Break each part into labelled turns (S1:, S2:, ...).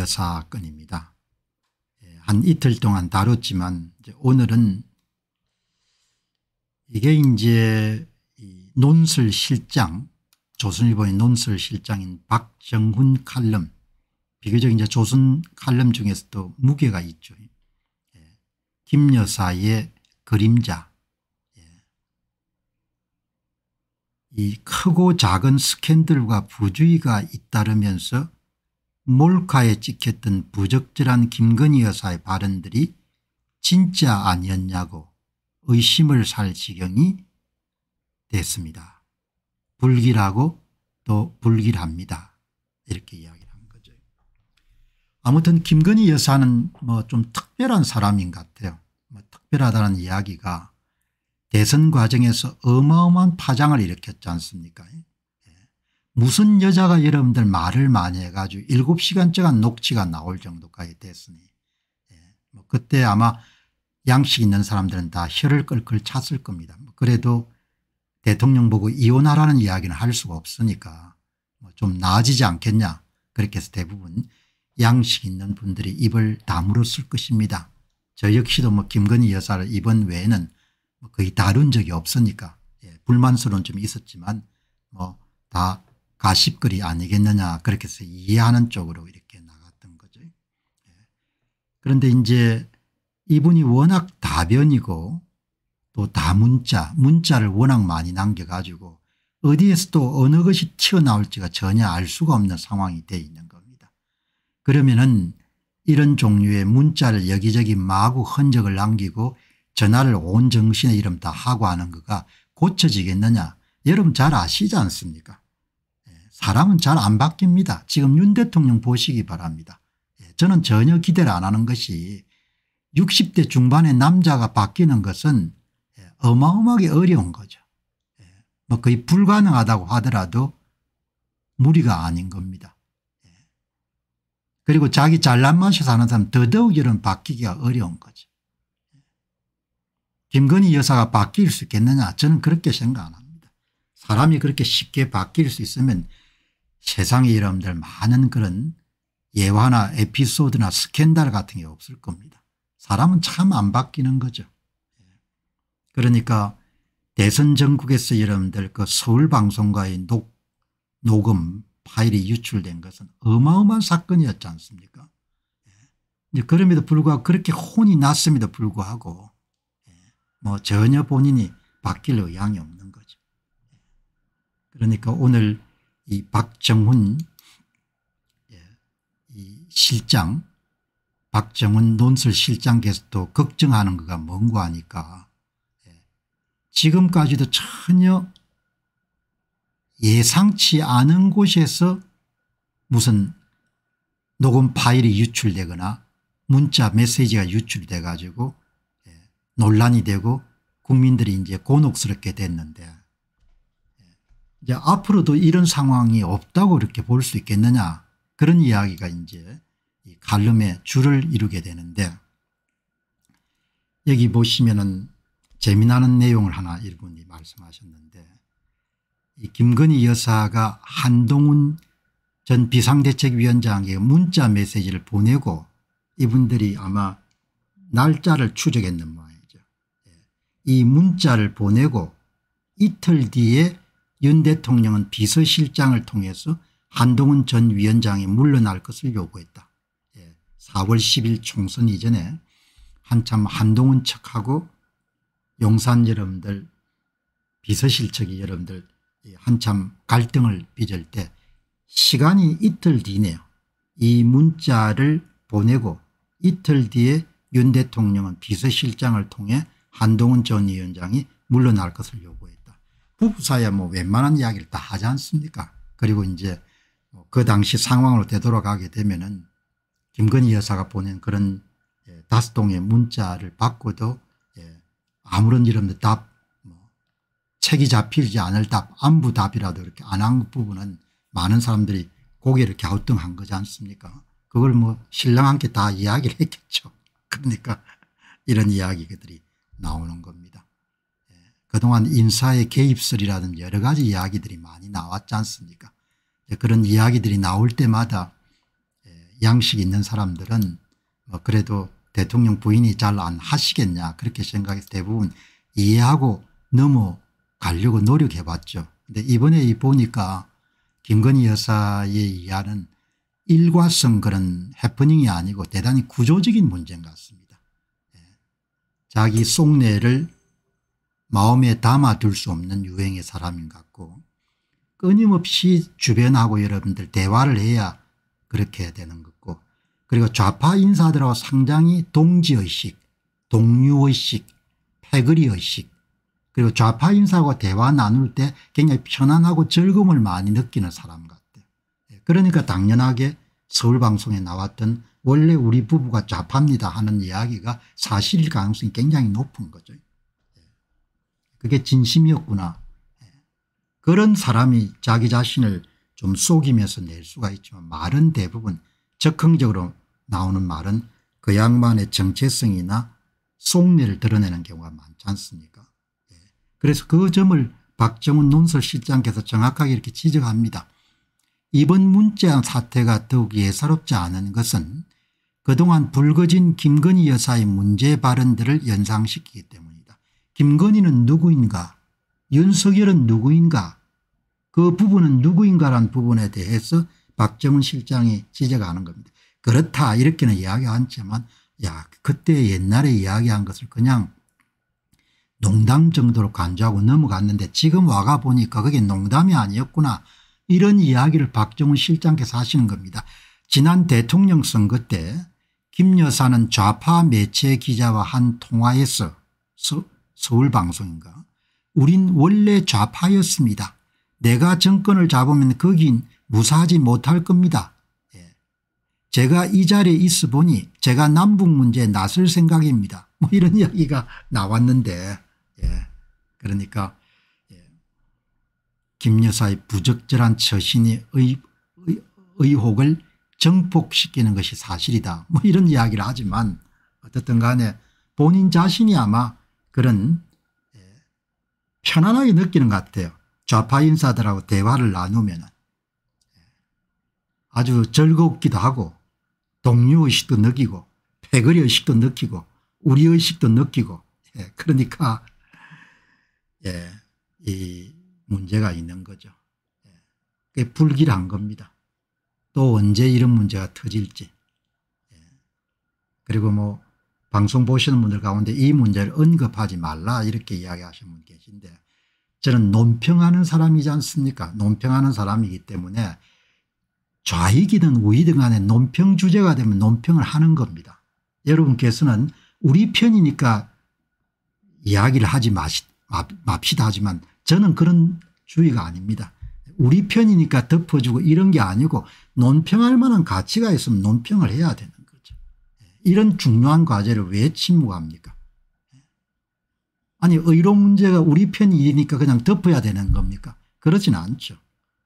S1: 미디 사건입니다. 예, 한 이틀 동안 다뤘지만 오늘은 이게 이제 논술 실장 조선일보의 논술 실장인 박정훈 칼럼 비교적 이제 조선 칼럼 중에서도 무게가 있죠. 예. 김 여사의 그림자 예. 이 크고 작은 스캔들과 부주의가 잇따르면서 몰카에 찍혔던 부적절한 김건희 여사의 발언들이 진짜 아니었냐고 의심을 살 지경이 됐습니다. 불길하고 또 불길합니다. 이렇게 이야기를 한 거죠. 아무튼 김건희 여사는 뭐 좀 특별한 사람인 것 같아요. 뭐 특별하다는 이야기가 대선 과정에서 어마어마한 파장을 일으켰지 않습니까 무슨 여자가 여러분들 말을 많이 해가지고 7시간째간 녹취가 나올 정도까지 됐으니 예. 뭐 그때 아마 양식 있는 사람들은 다 혀를 끌끌 찼을 겁니다. 뭐 그래도 대통령 보고 이혼하라는 이야기는 할 수가 없으니까 뭐좀 나아지지 않겠냐 그렇게 해서 대부분 양식 있는 분들이 입을 다물었을 것입니다. 저 역시도 뭐 김건희 여사를 입은 외에는 뭐 거의 다룬 적이 없으니까 예. 불만스러운 점이 있었지만 뭐다 가십거리 아니겠느냐 그렇게 해서 이해하는 쪽으로 이렇게 나갔던 거죠. 예. 그런데 이제 이분이 워낙 다변이고 또 다문자 문자를 워낙 많이 남겨가지고 어디에서 또 어느 것이 튀어나올지가 전혀 알 수가 없는 상황이 돼 있는 겁니다. 그러면은 이런 종류의 문자를 여기저기 마구 흔적을 남기고 전화를 온 정신의 이름 다 하고 하는 거가 고쳐지겠느냐 여러분 잘 아시지 않습니까 사람은 잘 안 바뀝니다. 지금 윤 대통령 보시기 바랍니다. 예, 저는 전혀 기대를 안 하는 것이 60대 중반의 남자가 바뀌는 것은 예, 어마어마하게 어려운 거죠. 예, 뭐 거의 불가능하다고 하더라도 무리가 아닌 겁니다. 그리고 자기 잘난 맛이 사는 사람 더더욱 이런 바뀌기가 어려운 거죠. 김건희 여사가 바뀔 수 있겠느냐 저는 그렇게 생각 안 합니다. 사람이 그렇게 쉽게 바뀔 수 있으면 세상의 여러분들 많은 그런 예화나 에피소드나 스캔들 같은 게 없을 겁니다. 사람은 참 안 바뀌는 거죠. 그러니까 대선 전국에서 여러분들 그 서울방송과의 녹, 녹음 파일이 유출된 것은 어마어마한 사건이었지 않습니까 이제 그럼에도 불구하고 그렇게 혼이 났음에도 불구하고 뭐 전혀 본인이 바뀔 의향이 없는 거죠. 그러니까 오늘 이 박정훈 예, 이 실장 박정훈 논술 실장께서도 걱정하는 거가 뭔고 하니까 예, 지금까지도 전혀 예상치 않은 곳에서 무슨 녹음 파일이 유출되거나 문자 메시지가 유출돼 가지고 예, 논란이 되고 국민들이 이제 곤혹스럽게 됐는데 이제 앞으로도 이런 상황이 없다고 이렇게 볼 수 있겠느냐 그런 이야기가 이제 이 갈름의 줄을 이루게 되는데 여기 보시면은 재미나는 내용을 하나 일분이 말씀하셨는데 이 김건희 여사가 한동훈 전 비상대책위원장에게 문자 메시지를 보내고 이분들이 아마 날짜를 추적했는 모양이죠. 예. 이 문자를 보내고 이틀 뒤에 윤 대통령은 비서실장을 통해서 한동훈 전 위원장이 물러날 것을 요구했다. 4월 예, 10일 총선 이전에 한참 한동훈 척하고 용산 여러분들 비서실척이 여러분들 예, 한참 갈등을 빚을 때 시간이 이틀 뒤네요. 이 문자를 보내고 이틀 뒤에 윤 대통령은 비서실장을 통해 한동훈 전 위원장이 물러날 것을 요구했다. 부부 사이에 뭐 웬만한 이야기를 다 하지 않습니까? 그리고 이제 뭐 그 당시 상황으로 되돌아가게 되면은 김건희 여사가 보낸 그런 예, 다섯 통의 문자를 받고도 예, 아무런 이런 답, 뭐 책이 잡히지 않을 답, 안부 답이라도 이렇게 안 한 부분은 많은 사람들이 고개 이렇우뚱한 거지 않습니까? 그걸 뭐 신랑한테 다 이야기를 했겠죠. 그러니까 이런 이야기들이 나오는 겁니다. 그동안 인사의 개입설이라든지 여러 가지 이야기들이 많이 나왔지 않습니까 그런 이야기들이 나올 때마다 예, 양식 있는 사람들은 뭐 그래도 대통령 부인이 잘 안 하시겠냐 그렇게 생각해서 대부분 이해하고 넘어가려고 노력해봤죠. 근데 이번에 보니까 김건희 여사의 이하는 일과성 그런 해프닝이 아니고 대단히 구조적인 문제인 것 같습니다. 예. 자기 속내를 마음에 담아둘 수 없는 유행의 사람인 것 같고 끊임없이 주변하고 여러분들 대화를 해야 그렇게 되는 것고 그리고 좌파 인사들하고 상당히 동지의식, 동료의식, 패거리의식 그리고 좌파 인사하고 대화 나눌 때 굉장히 편안하고 즐거움을 많이 느끼는 사람 같아요. 예, 그러니까 당연하게 서울방송에 나왔던 원래 우리 부부가 좌파입니다 하는 이야기가 사실일 가능성이 굉장히 높은 거죠. 그게 진심이었구나. 그런 사람이 자기 자신을 좀 속이면서 낼 수가 있지만 말은 대부분 적극적으로 나오는 말은 그 양반의 정체성이나 속내를 드러내는 경우가 많지 않습니까 예. 그래서 그 점을 박정훈 논설실장께서 정확하게 이렇게 지적합니다. 이번 문재한 사태가 더욱 예사롭지 않은 것은 그동안 불거진 김건희 여사의 문제 발언들을 연상시키기 때문입니다. 김건희는 누구인가 윤석열은 누구인가 그 부분은 누구인가라는 부분에 대해서 박정훈 실장이 지적하는 겁니다. 그렇다 이렇게는 이야기하지만 야 그때 옛날에 이야기한 것을 그냥 농담 정도로 간주하고 넘어갔는데 지금 와가 보니까 그게 농담이 아니었구나 이런 이야기를 박정훈 실장께서 하시는 겁니다. 지난 대통령 선거 때 김 여사는 좌파 매체 기자와 한 통화에서 서울방송인가 우린 원래 좌파였습니다. 내가 정권을 잡으면 거긴 무사하지 못할 겁니다. 예. 제가 이 자리에 있어 보니 제가 남북 문제에 나설 생각입니다. 뭐 이런 이야기가 나왔는데 예. 그러니까 예. 김 여사의 부적절한 처신이 의, 의, 의혹을 정폭시키는 것이 사실이다. 뭐 이런 이야기를 하지만 어쨌든 간에 본인 자신이 아마 그런 예. 편안하게 느끼는 것 같아요. 좌파 인사들하고 대화를 나누면 예. 아주 즐겁기도 하고 동료의식도 느끼고 패거리의식도 느끼고 우리의식도 느끼고 예, 그러니까 예, 이 문제가 있는 거죠. 예, 그게 불길한 겁니다. 또 언제 이런 문제가 터질지. 예, 그리고 뭐 방송 보시는 분들 가운데 이 문제를 언급하지 말라 이렇게 이야기하시는 분 계신데 저는 논평하는 사람이지 않습니까 논평하는 사람이기 때문에 좌익이든 우익이든 간에 논평 주제가 되면 논평을 하는 겁니다. 여러분께서는 우리 편이니까 이야기를 하지 마시, 맙시다 하지만 저는 그런 주의가 아닙니다. 우리 편이니까 덮어주고 이런 게 아니고 논평할 만한 가치가 있으면 논평을 해야 되는 이런 중요한 과제를 왜 침묵합니까? 아니 의료 문제가 우리 편이니까 그냥 덮어야 되는 겁니까? 그렇진 않죠.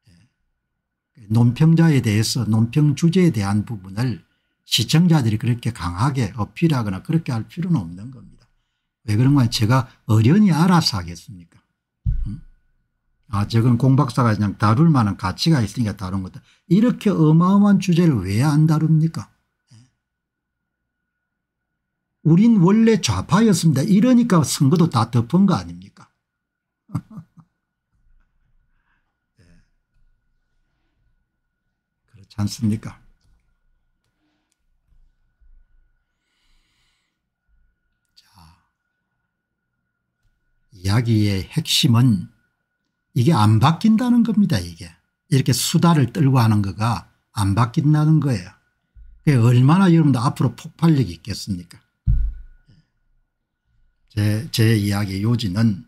S1: 예. 논평자에 대해서 논평 주제에 대한 부분을 시청자들이 그렇게 강하게 어필하거나 그렇게 할 필요는 없는 겁니다. 왜 그런가 제가 어련히 알아서 하겠습니까? 아 저건 공박사가 그냥 다룰 만한 가치가 있으니까 다룬 거다. 이렇게 어마어마한 주제를 왜 안 다룹니까? 우린 원래 좌파였습니다. 이러니까 선거도 다 덮은 거 아닙니까? 네. 그렇지 않습니까? 자, 이야기의 핵심은 이게 안 바뀐다는 겁니다. 이게 이렇게 수다를 떨고 하는 거가 안 바뀐다는 거예요. 그게 얼마나 여러분들 앞으로 폭발력이 있겠습니까? 제, 제 이야기 의 요지는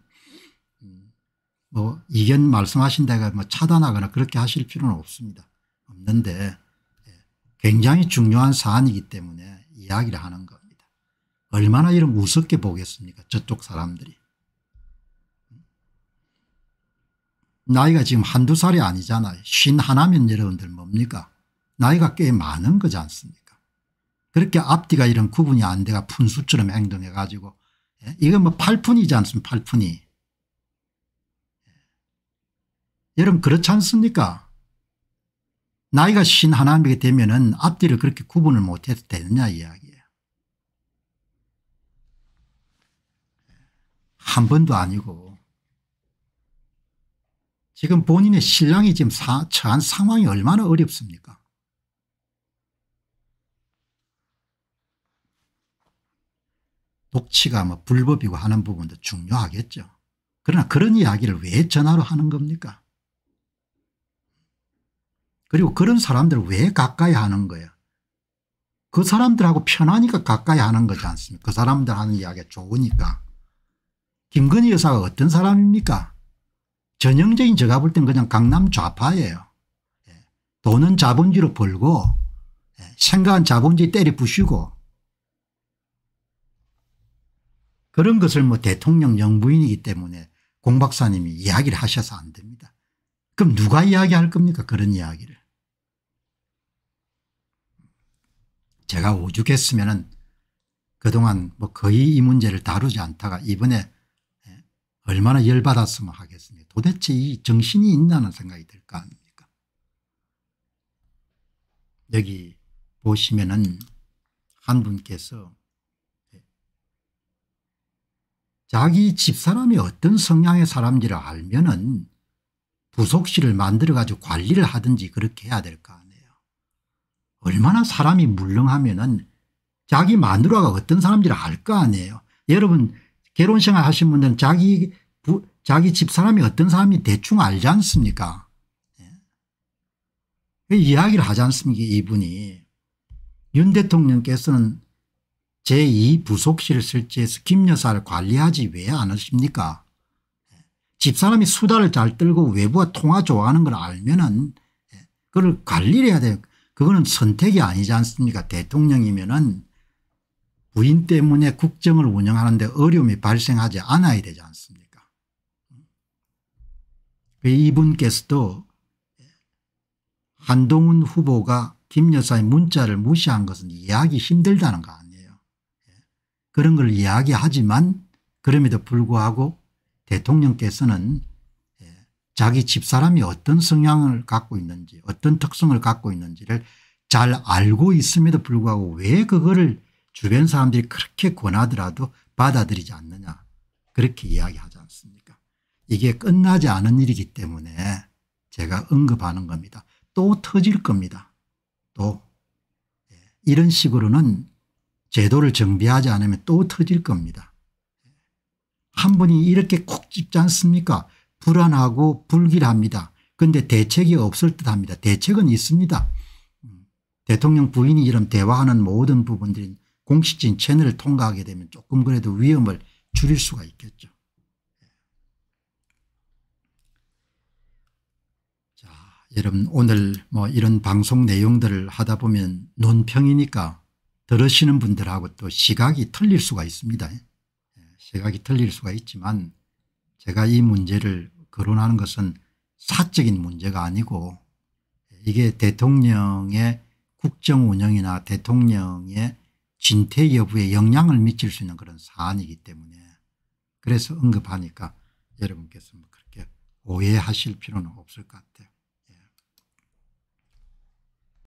S1: 뭐 이견 말씀하신 데가 뭐 차단하거나 그렇게 하실 필요는 없습니다. 없는데 예, 굉장히 중요한 사안이기 때문에 이야기를 하는 겁니다. 얼마나 이런 무섭게 보겠습니까 저쪽 사람들이. 나이가 지금 한두 살이 아니잖아요. 쉰 하나면 여러분들 뭡니까? 나이가 꽤 많은 거지 않습니까? 그렇게 앞뒤가 이런 구분이 안 돼가 푼수처럼 행동해 가지고 예? 이건 뭐 팔푼이지 않습니까 팔푼이. 예. 여러분 그렇지 않습니까 나이가 신 하나님에게 되면 은 앞뒤를 그렇게 구분을 못해도 되느냐 이야기예요. 예. 한 번도 아니고 지금 본인의 신랑이 지금 사, 처한 상황이 얼마나 어렵습니까 복치가 뭐 불법이고 하는 부분도 중요하겠죠. 그러나 그런 이야기를 왜 전화로 하는 겁니까? 그리고 그런 사람들을 왜 가까이 하는 거야? 그 사람들하고 편하니까 가까이 하는 거지 않습니까? 그 사람들 하는 이야기가 좋으니까. 김건희 여사가 어떤 사람입니까? 전형적인 제가 볼 땐 그냥 강남 좌파예요. 예. 돈은 자본주의로 벌고 예. 생각은 자본주의 때려 부시고 그런 것을 뭐 대통령 영부인이기 때문에 공 박사님이 이야기를 하셔서 안 됩니다. 그럼 누가 이야기할 겁니까 그런 이야기를. 제가 오죽했으면 그동안 뭐 거의 이 문제를 다루지 않다가 이번에 예, 얼마나 열받았으면 하겠습니까 도대체 이 정신이 있나는 생각이 들까 아니까 여기 보시면은 한 분께서 자기 집사람이 어떤 성향의 사람인지를 알면 은 부속실을 만들어가지고 관리를 하든지 그렇게 해야 될 거 아니에요. 얼마나 사람이 물렁하면 은 자기 마누라가 어떤 사람지를알 거 아니에요. 여러분 결혼생활 하신 분들은 자기 부, 자기 집사람이 어떤 사람이 대충 알지 않습니까 예. 그 이야기를 하지 않습니까 이분이 윤 대통령께서는 제2부속실을 설치해서 김 여사를 관리하지 왜않으십니까 집사람이 수다를 잘 떨고 외부와 통화 좋아하는 걸 알면 은 예, 그걸 관리를 해야 돼요. 그거는 선택이 아니지 않습니까 대통령이면 은 부인 때문에 국정을 운영하는데 어려움이 발생하지 않아야 되지 않습니까 그 이분께서도 예, 한동훈 후보가 김 여사의 문자를 무시한 것은 이해하기 힘들다는 거 아닙니까 그런 걸 이야기하지만 그럼에도 불구하고 대통령께서는 예, 자기 집사람이 어떤 성향을 갖고 있는지 어떤 특성을 갖고 있는지를 잘 알고 있음에도 불구하고 왜 그거를 주변 사람들이 그렇게 권하더라도 받아들이지 않느냐 그렇게 이야기하지 않습니까 이게 끝나지 않은 일이기 때문에 제가 언급하는 겁니다. 또 터질 겁니다. 또 예, 이런 식으로는 제도를 정비하지 않으면 또 터질 겁니다. 한 분이 이렇게 콕 집지 않습니까 불안하고 불길합니다. 그런데 대책이 없을 듯합니다. 대책은 있습니다. 대통령 부인이 이런 대화하는 모든 부분들이 공식적인 채널을 통과하게 되면 조금 그래도 위험을 줄일 수가 있겠죠. 자, 여러분 오늘 뭐 이런 방송 내용들을 하다 보면 논평이니까 들으시는 분들하고 또 시각이 틀릴 수가 있습니다. 예, 시각이 틀릴 수가 있지만 제가 이 문제를 거론하는 것은 사적인 문제가 아니고 이게 대통령의 국정 운영이나 대통령의 진퇴 여부에 영향을 미칠 수 있는 그런 사안이기 때문에 그래서 언급하니까 여러분께서 뭐 그렇게 오해하실 필요는 없을 것 같아요.